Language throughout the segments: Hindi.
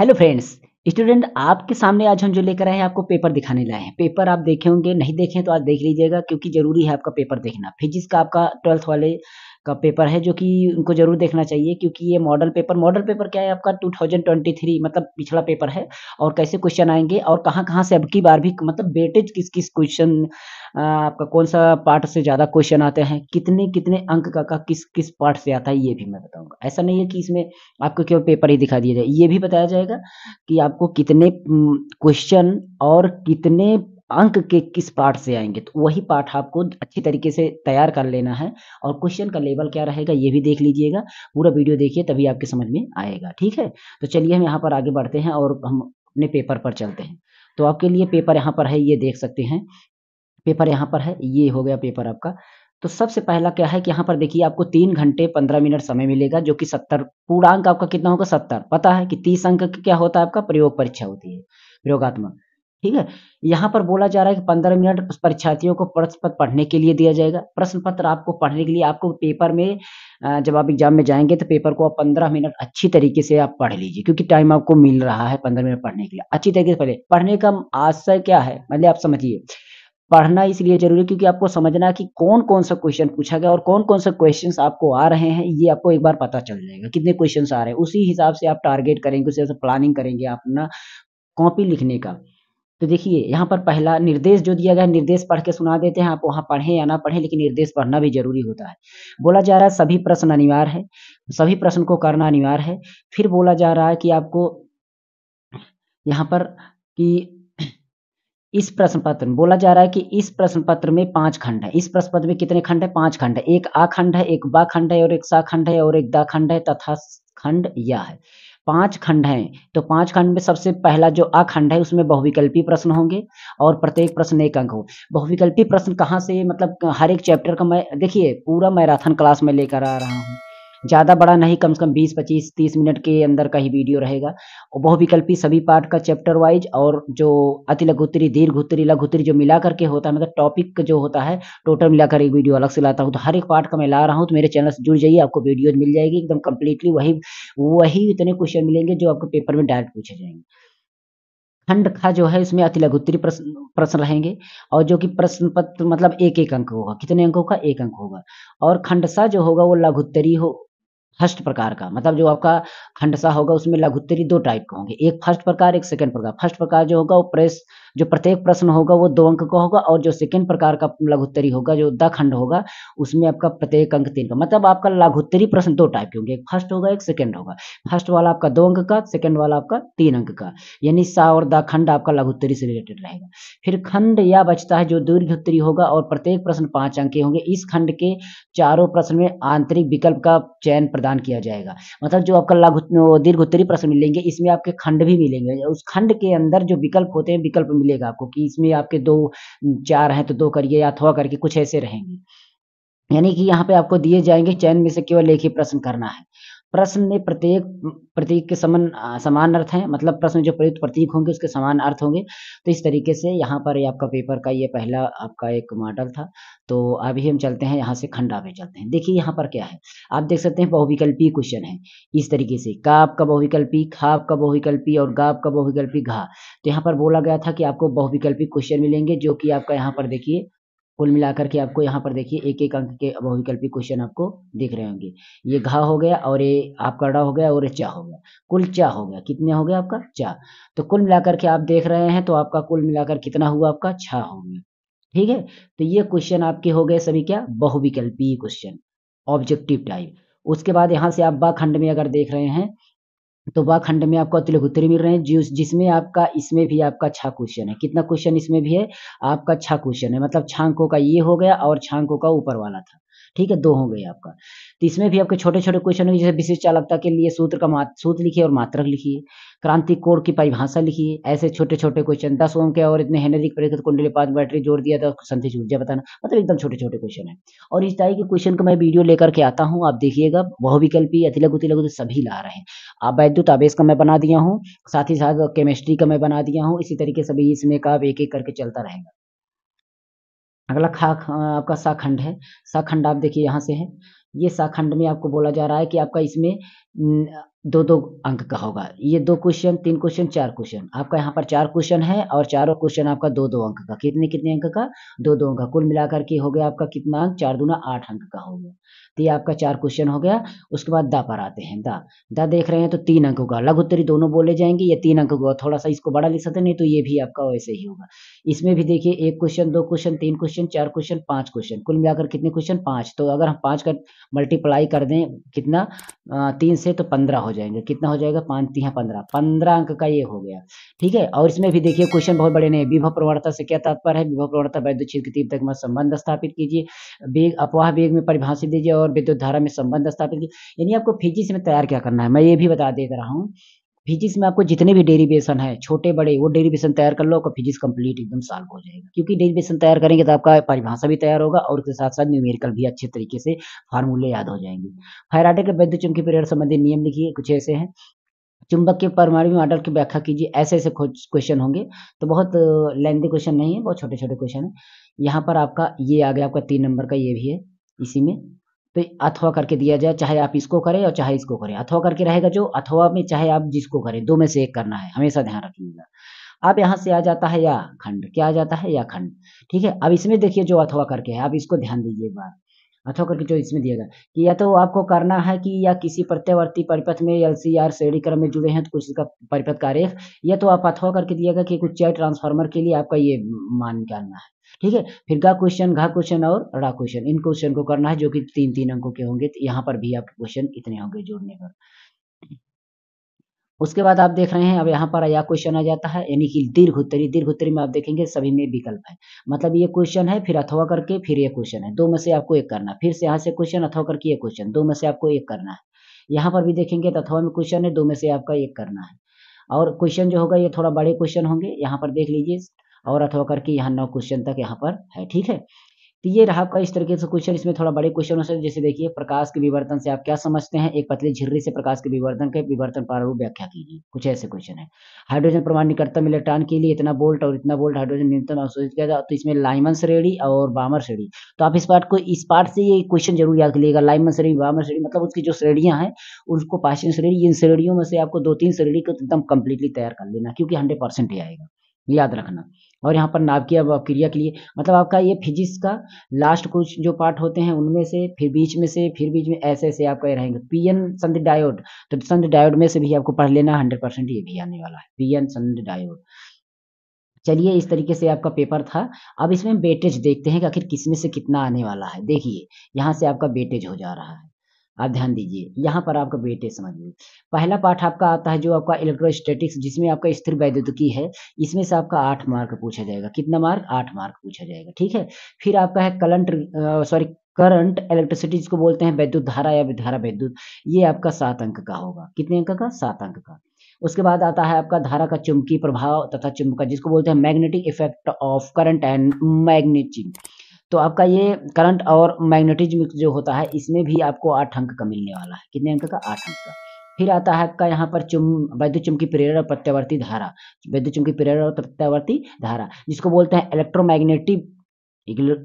हेलो फ्रेंड्स स्टूडेंट आपके सामने आज हम जो लेकर आए हैं आपको पेपर दिखाने लाए हैं पेपर आप देखे होंगे नहीं देखे तो आज देख लीजिएगा क्योंकि जरूरी है आपका पेपर देखना फिजिक्स का आपका ट्वेल्थ वाले का पेपर है जो कि उनको जरूर देखना चाहिए क्योंकि ये मॉडल पेपर मॉडल पेपर क्या है आपका 2023 मतलब पिछला पेपर है और कैसे क्वेश्चन आएंगे और कहाँ कहाँ से अब की बार भी मतलब बेटेज किस किस क्वेश्चन आपका कौन सा पार्ट से ज़्यादा क्वेश्चन आते हैं कितने कितने अंक का, का किस किस पार्ट से आता है ये भी मैं बताऊंगा ऐसा नहीं है कि इसमें आपको केवल पेपर ही दिखा दिया जाए ये भी बताया जाएगा कि आपको कितने क्वेश्चन और कितने अंक के किस पार्ट से आएंगे तो वही पार्ट आपको अच्छी तरीके से तैयार कर लेना है और क्वेश्चन का लेवल क्या रहेगा ये भी देख लीजिएगा पूरा वीडियो देखिए तभी आपके समझ में आएगा ठीक है तो चलिए हम यहाँ पर आगे बढ़ते हैं और हम अपने पेपर पर चलते हैं तो आपके लिए पेपर यहाँ पर है ये देख सकते हैं पेपर यहाँ पर है ये हो गया पेपर आपका तो सबसे पहला क्या है कि यहाँ पर देखिए आपको तीन घंटे पंद्रह मिनट समय मिलेगा जो कि सत्तर पूर्णांक अंक आपका कितना होगा सत्तर पता है कि तीस अंक क्या होता है आपका प्रयोग परीक्षा होती है प्रयोगात्मक ठीक है यहाँ पर बोला जा रहा है कि पंद्रह मिनट परीक्षार्थियों को प्रश्न पत्र पढ़ने के लिए दिया जाएगा प्रश्न पत्र आपको पढ़ने के लिए आपको पेपर में जब आप एग्जाम में जाएंगे तो पेपर को आप पंद्रह मिनट अच्छी तरीके से आप पढ़ लीजिए क्योंकि टाइम आपको मिल रहा है पंद्रह मिनट पढ़ने के लिए अच्छी तरीके से पहले पढ़ने का आशय क्या है मतलब आप समझिए पढ़ना इसलिए जरूरी है क्योंकि आपको समझना है कि कौन कौन सा क्वेश्चन पूछा गया और कौन कौन सा क्वेश्चन आपको आ रहे हैं ये आपको एक बार पता चल जाएगा कितने क्वेश्चन आ रहे हैं उसी हिसाब से आप टारगेट करेंगे उसी हिसाब से प्लानिंग करेंगे अपना कॉपी लिखने का तो देखिए यहाँ पर पहला निर्देश जो दिया गया निर्देश पढ़ के सुना देते हैं आप वहाँ पढ़ें या ना पढ़ें लेकिन निर्देश पढ़ना भी जरूरी होता है बोला जा रहा है सभी प्रश्न अनिवार्य है सभी प्रश्न को करना अनिवार्य है फिर बोला जा रहा है कि आपको यहाँ पर कि इस प्रश्न पत्र में बोला जा रहा है कि इस प्रश्न पत्र में पांच खंड है इस प्रश्न पत्र में कितने खंड है पांच खंड है एक आ खंड है एक बा खंड है और एक सा खंड है और एक दा खंड है तथा खंड या है पांच खंड हैं तो पांच खंड में सबसे पहला जो अखंड है उसमें बहुविकल्पी प्रश्न होंगे और प्रत्येक प्रश्न एक अंक हो बहुविकल्पी प्रश्न कहाँ से मतलब हर एक चैप्टर का मैं देखिए पूरा मैराथन क्लास में लेकर आ रहा हूँ ज़्यादा बड़ा नहीं कम से कम बीस पच्चीस तीस मिनट के अंदर का ही वीडियो रहेगा और बहुविकल्पी सभी पार्ट का चैप्टर वाइज और जो अति लघुतरी दीर्घ उत्तरी लघु उत्तरी जो मिला करके होता है मतलब टॉपिक जो होता है टोटल मिलाकर एक वीडियो अलग से लाता हूँ तो हर एक पार्ट का मैं ला रहा हूँ तो मेरे चैनल से जुड़ जाइए आपको वीडियो मिल जाएगी एकदम कम्प्लीटली वही वही इतने क्वेश्चन मिलेंगे जो आपको पेपर में डायरेक्ट पूछे जाएंगे खंड खा जो है इसमें अति लघुत्तरी प्रश्न प्रश्न रहेंगे और जो कि प्रश्न पत्र मतलब एक एक अंक होगा कितने अंकों का एक अंक होगा और खंड सा जो होगा वो लघुत्तरी हो फर्स्ट प्रकार का मतलब जो आपका खंडसा होगा उसमें लघुत्तरी दो टाइप का होंगे एक फर्स्ट प्रकार एक सेकंड प्रकार फर्स्ट प्रकार जो होगा वो प्रेस जो प्रत्येक प्रश्न होगा वो दो अंक का होगा और जो सेकंड प्रकार का लघुत्तरी होगा जो द खंड होगा उसमें आपका प्रत्येक अंक तीन का मतलब आपका लघुत्तरी प्रश्न दो टाइप के होंगे एक फर्स्ट होगा एक सेकेंड होगा फर्स्ट वाला आपका दो अंक का सेकेंड वाला आपका तीन अंक का यानी सा और द खंड आपका लघुत्तरी से रिलेटेड रहेगा फिर खंड या बचता है जो दीर्घोत्तरी होगा और प्रत्येक प्रश्न पांच अंक के होंगे इस खंड के चारों प्रश्न में आंतरिक विकल्प का चयन प्रदान किया जाएगा मतलब जो आपका लघु दीर्घ उत्तरी प्रश्न मिलेंगे इसमें आपके खंड भी मिलेंगे उस खंड के अंदर जो विकल्प होते हैं विकल्प मिलेगा आपको कि इसमें आपके दो चार हैं तो दो करिए या थोड़ा करके कुछ ऐसे रहेंगे यानी कि यहाँ पे आपको दिए जाएंगे चयन में से केवल एक ही प्रश्न करना है प्रश्न में प्रत्येक प्रतीक के समान समान अर्थ हैं मतलब प्रश्न जो प्रयुक्त प्रतीक होंगे उसके समान अर्थ होंगे तो इस तरीके से यहाँ पर ये आपका पेपर का ये पहला आपका एक मॉडल था तो अभी हम चलते हैं यहाँ से खंडा पे चलते हैं देखिए यहाँ पर क्या है आप देख सकते हैं बहुविकल्पी क्वेश्चन है इस तरीके से काप का बहुविकल्पी खाप का बहुविकल्पी और गाप का बहुविकल्पी घा तो यहाँ पर बोला गया था कि आपको बहुविकल्पी क्वेश्चन मिलेंगे जो कि आपका यहाँ पर देखिए कुल मिलाकर के आपको यहाँ पर देखिए एक एक अंक के बहुविकल्पी क्वेश्चन आपको दिख रहे होंगे ये घा हो गया और ये आपका डा हो गया और ये चा हो गया कुल चा हो गया कितने हो गया आपका चा तो कुल मिलाकर के आप देख रहे हैं तो आपका कुल मिलाकर कितना हुआ आपका छा हो गया ठीक है तो ये क्वेश्चन आपके हो गए सभी क्या बहुविकल्पी क्वेश्चन ऑब्जेक्टिव टाइप उसके बाद यहाँ से आप बा खंड में अगर देख रहे हैं तो वह खंड में आपको उत्तरी मिल रहे हैं जिस जिसमें आपका इसमें भी आपका छः क्वेश्चन है कितना क्वेश्चन इसमें भी है आपका छः क्वेश्चन है मतलब छांकों का ये हो गया और छांकों का ऊपर वाला था ठीक है दो हो गए आपका तो इसमें भी आपके छोटे छोटे क्वेश्चन होंगे जैसे विशिष्ट चालकता के लिए सूत्र का मात, सूत्र लिखिए और मात्रक लिखिए क्रांति कोड की परिभाषा लिखिए ऐसे छोटे छोटे क्वेश्चन दस ओम के और इतने हेनरिक परिकृत कुंडली पांच बैटरी जोड़ दिया था संधि ऊर्जा बताना मतलब एकदम छोटे छोटे क्वेश्चन है और इस टाइप के क्वेश्चन का मैं वीडियो लेकर के आता हूँ आप देखिएगा बहुविकल्पी अतिलघु तिलघु सभी ला रहे हैं आप वैद्युत आवेश का मैं बना दिया हूँ साथ ही साथ केमिस्ट्री का मैं बना दिया हूँ इसी तरीके से सभी इसमें का एक एक करके चलता रहेगा अगला खा आपका साखंड है साखंड आप देखिए यहाँ से है ये साखंड में आपको बोला जा रहा है कि आपका इसमें दो दो अंक का होगा ये दो क्वेश्चन तीन क्वेश्चन चार क्वेश्चन आपका यहाँ पर चार क्वेश्चन है और चारों क्वेश्चन आपका दो दो अंक का कितने कितने अंक का दो दो अंक का कुल मिलाकर के हो गया आपका कितना अंक चार दूना आठ अंक का हो गया तो ये आपका चार क्वेश्चन हो गया उसके बाद दा पर आते हैं दा दा देख रहे हैं तो तीन अंकों का लघु उत्तरी दोनों बोले जाएंगे ये तीन अंकों का थोड़ा सा इसको बड़ा लिख सकते नहीं तो ये भी आपका वैसे ही होगा इसमें भी देखिए एक क्वेश्चन दो क्वेश्चन तीन क्वेश्चन चार क्वेश्चन पांच क्वेश्चन कुल मिलाकर कितने क्वेश्चन पांच तो अगर हम पांच का मल्टीप्लाई कर दें कितना तीन से तो पंद्रह हो जाएंगे कितना हो जाएगा पांच तीन पंद्रह पंद्रह अंक का ये हो गया ठीक है और इसमें भी देखिए क्वेश्चन बहुत बड़े नहीं विभव प्रवणता से क्या तात्पर्य है विभव प्रवणता वैद्य क्षेत्र के तीन तक संबंध स्थापित कीजिए बेग अपवाह बेग में परिभाषित दीजिए और और विद्युत धारा में संबंध स्थापित किया यानी आपको फिजिक्स में तैयार क्या करना है मैं ये भी बता दे रहा हूँ फिजिक्स में आपको जितने भी डेरिवेशन है छोटे बड़े वो डेरिवेशन तैयार कर लो आपका फिजिक्स कंप्लीट एकदम सॉल्व हो जाएगा क्योंकि डेरिवेशन तैयार करेंगे तो आपका परिभाषा भी तैयार होगा और उसके साथ साथ न्यूमेरिकल भी अच्छे तरीके से फार्मूले याद हो जाएंगे फायराटे के वैद्य चुंबकीय प्रेरण संबंधी नियम लिखिए कुछ ऐसे हैं चुंबक के परमाणु मॉडल की व्याख्या कीजिए ऐसे ऐसे क्वेश्चन होंगे तो बहुत लेंदी क्वेश्चन नहीं है बहुत छोटे छोटे क्वेश्चन है यहाँ पर आपका ये आ गया आपका तीन नंबर का ये भी है इसी में तो अथवा करके दिया जाए चाहे आप इसको करें और चाहे इसको करें अथवा करके रहेगा जो अथवा में चाहे आप जिसको करें दो में से एक करना है हमेशा ध्यान रखिएगा अब यहाँ से आ जाता है या खंड क्या आ जाता है या खंड ठीक है अब इसमें देखिए जो अथवा करके है आप इसको ध्यान दीजिए एक बार अथवा करके जो इसमें दिया गया कि या तो आपको करना है कि या किसी प्रत्यवर्ती परिपथ में एल सी आर श्रेणी क्रम में जुड़े हैं तो कुछ इसका परिपथ कार्य या तो आप अथवा करके दिया गया कि कुछ चय ट्रांसफार्मर के लिए आपका ये मान निकालना है ठीक है फिर गा क्वेश्चन घा क्वेश्चन और रा क्वेश्चन इन क्वेश्चन को करना है जो कि तीन तीन अंकों के होंगे यहाँ पर भी आपके क्वेश्चन इतने होंगे जोड़ने पर उसके बाद आप देख रहे हैं अब यहाँ पर या क्वेश्चन आ जाता है यानी कि दीर्घ उत्तरी दीर्घ उत्तरी में आप देखेंगे सभी में विकल्प है मतलब ये क्वेश्चन है फिर अथवा करके फिर ये क्वेश्चन है दो में से आपको एक करना फिर से यहाँ से क्वेश्चन अथवा करके ये क्वेश्चन दो में से आपको एक करना है यहाँ पर भी देखेंगे तो अथवा में क्वेश्चन है दो में से आपका एक करना है और क्वेश्चन जो होगा ये थोड़ा बड़े क्वेश्चन होंगे यहाँ पर देख लीजिए और अथवा करके यहाँ नौ क्वेश्चन तक यहाँ पर है ठीक है तो ये रहा आपका इस तरीके से क्वेश्चन इसमें थोड़ा बड़े क्वेश्चन हो सकते जैसे देखिए प्रकाश के विवर्तन से आप क्या समझते हैं एक पतली झिर्री से प्रकाश के विवर्तन के विवर्तन प्रारूप व्याख्या कीजिए कुछ ऐसे क्वेश्चन है हाइड्रोजन प्रमाण निकटतम इलेक्ट्रॉन के लिए इतना बोल्ट और इतना बोल्ट हाइड्रोजन न्यूनतम अवशोषित किया जाए तो इसमें लाइमन श्रेणी और बामर श्रेणी तो आप इस पार्ट को इस पार्ट से ये क्वेश्चन जरूर याद करिएगा लाइमन श्रेणी बामर श्रेणी मतलब उसकी जो श्रेणियां हैं उसको पाचन श्रेणी इन श्रेणियों में से आपको दो तीन श्रेणी को एकदम कंप्लीटली तैयार कर लेना क्योंकि हंड्रेड परसेंट आएगा याद रखना और यहाँ पर नाभिकीय क्रिया के लिए मतलब आपका ये फिजिक्स का लास्ट कुछ जो पार्ट होते हैं उनमें से फिर बीच में से फिर बीच में ऐसे ऐसे आपका रहेंगे पी एन संध डायोड तो संध डायोड में से भी आपको पढ़ लेना हंड्रेड परसेंट ये भी आने वाला है पी एन संध डायोड चलिए इस तरीके से आपका पेपर था अब इसमें बेटेज देखते हैं कि आखिर किसमें से कितना आने वाला है देखिए यहाँ से आपका बेटेज हो जा रहा है आप ध्यान दीजिए यहाँ पर आपका बेटे समझिए पहला पाठ आपका आता है जो आपका इलेक्ट्रोस्टैटिक्स जिसमें आपका स्थिर वैद्युतिकी है इसमें से आपका आठ मार्क पूछा जाएगा कितना मार्क आठ मार्क पूछा जाएगा ठीक है फिर आपका है करंट सॉरी करंट इलेक्ट्रिसिटी जिसको बोलते हैं वैद्युत धारा या धारा वैद्युत ये आपका सात अंक का होगा कितने अंक का सात अंक का उसके बाद आता है आपका धारा का चुंबकीय प्रभाव तथा चुंबक जिसको बोलते हैं magnetic effect of current and magnetic तो आपका ये करंट और मैग्नेटिज्म जो होता है इसमें भी आपको आठ अंक का मिलने वाला है कितने अंक का आठ अंक का फिर आता है आपका यहाँ पर चुम वैद्युत चुमकी प्रेरण और प्रत्यावर्ती धारा वैद्युत चुमकी प्रेरण और प्रत्यावर्ती धारा जिसको बोलते हैं इलेक्ट्रोमैग्नेटिक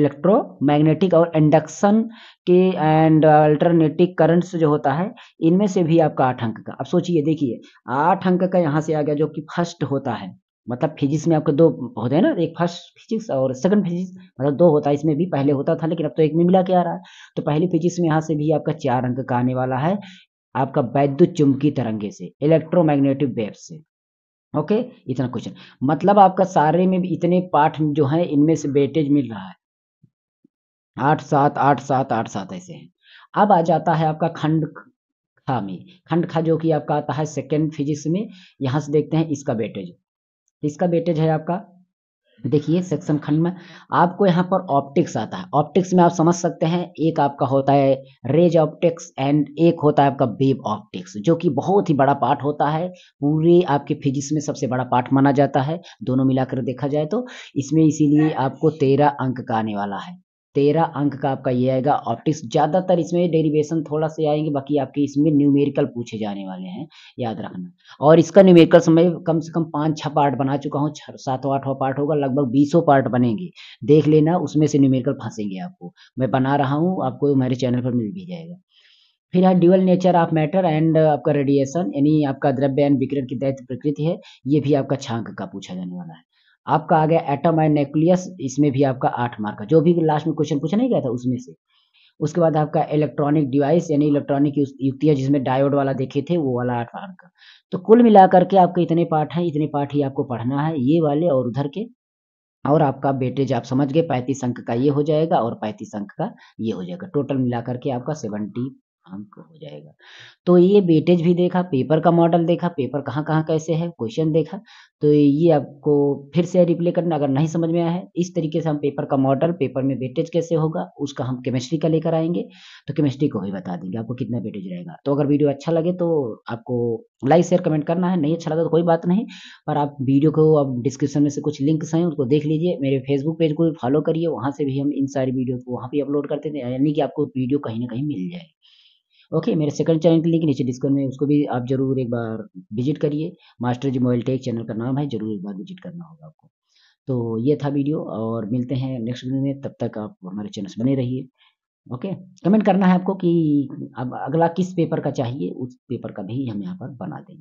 इलेक्ट्रोमैग्नेटिक और इंडक्शन के एंड अल्टरनेटिक करंट्स जो होता है इनमें से भी आपका आठ अंक का अब सोचिए देखिए आठ अंक का यहाँ से आ गया जो कि फर्स्ट होता है मतलब फिजिक्स में आपके दो होते हैं ना एक फर्स्ट फिजिक्स और सेकंड फिजिक्स मतलब दो होता है इसमें भी पहले होता था लेकिन अब तो एक में मिला के आ रहा है तो पहले फिजिक्स में यहाँ से भी आपका चार अंक का आने वाला है आपका वैद्य चुंबकीय तरंगे से इलेक्ट्रोमैग्नेटिक वेव से ओके इतना क्वेश्चन मतलब आपका सारे में इतने पाठ जो है इनमें से बेटेज मिल रहा है आठ सात आठ सात आठ सात ऐसे है अब आ जाता है आपका खंड खा में खंड खा जो कि आपका आता है सेकेंड फिजिक्स में यहाँ से देखते हैं इसका वेटेज इसका वेटेज है आपका देखिए सेक्शन खंड में आपको यहाँ पर ऑप्टिक्स आता है ऑप्टिक्स में आप समझ सकते हैं एक आपका होता है रेज ऑप्टिक्स एंड एक होता है आपका बेब ऑप्टिक्स जो कि बहुत ही बड़ा पार्ट होता है पूरे आपके फिजिक्स में सबसे बड़ा पार्ट माना जाता है दोनों मिलाकर देखा जाए तो इसमें इसीलिए आपको तेरह अंक का आने वाला है तेरह अंक का आपका ये आएगा ऑप्टिक्स ज़्यादातर इसमें डेरिवेशन थोड़ा से आएंगे बाकी आपके इसमें न्यूमेरिकल पूछे जाने वाले हैं याद रखना और इसका न्यूमेरिकल समय कम से कम पांच छह पार्ट बना चुका हूँ सातों आठवा पार्ट होगा लगभग बीसों पार्ट बनेंगे देख लेना उसमें से न्यूमेरिकल फंसेंगे आपको मैं बना रहा हूँ आपको हमारे चैनल पर मिल भी जाएगा फिर है dual nature of matter and आपका रेडिएशन यानी आपका द्रव्य एंड विकरण की दैत्य प्रकृति है ये भी आपका छांक का पूछा जाने वाला है आपका आ गया एटम एंड न्यूक्लियस इसमें भी आपका आठ मार्क जो भी लास्ट में क्वेश्चन पूछा नहीं गया था उसमें से उसके बाद आपका इलेक्ट्रॉनिक डिवाइस यानी इलेक्ट्रॉनिक युक्तियाँ जिसमें डायोड वाला देखे थे वो वाला आठ मार्क तो कुल मिलाकर के आपके इतने पाठ हैं इतने पाठ ही आपको पढ़ना है ये वाले और उधर के और आपका बेटेज आप समझ गए पैंतीस अंक का ये हो जाएगा और पैंतीस अंक का ये हो जाएगा टोटल मिलाकर के आपका सेवेंटी अंक हो जाएगा तो ये वेटेज भी देखा पेपर का मॉडल देखा पेपर कहाँ कहाँ कैसे है क्वेश्चन देखा तो ये आपको फिर से रिप्ले करना अगर नहीं समझ में आया है इस तरीके से हम पेपर का मॉडल पेपर में वेटेज कैसे होगा उसका हम केमिस्ट्री का लेकर आएंगे तो केमिस्ट्री को भी बता देंगे आपको कितना वेटेज रहेगा तो अगर वीडियो अच्छा लगे तो आपको लाइक शेयर कमेंट करना है नहीं अच्छा लगा तो कोई बात नहीं पर आप वीडियो को अब डिस्क्रिप्शन में से कुछ लिंक्स हैं उनको देख लीजिए मेरे फेसबुक पेज को भी फॉलो करिए वहाँ से भी हम इन सारी वीडियो को वहाँ भी अपलोड करते थे यानी कि आपको वीडियो कहीं ना कहीं मिल जाए ओके मेरे सेकंड चैनल की लिंक नीचे डिस्क्रिप्शन में उसको भी आप जरूर एक बार विजिट करिए master ji mobile tech channel का नाम है जरूर एक बार विजिट करना होगा आपको तो ये था वीडियो और मिलते हैं नेक्स्ट वीडियो में तब तक आप हमारे चैनल बने रहिए ओके कमेंट करना है आपको कि अब अगला किस पेपर का चाहिए उस पेपर का भी हम यहाँ पर बना देंगे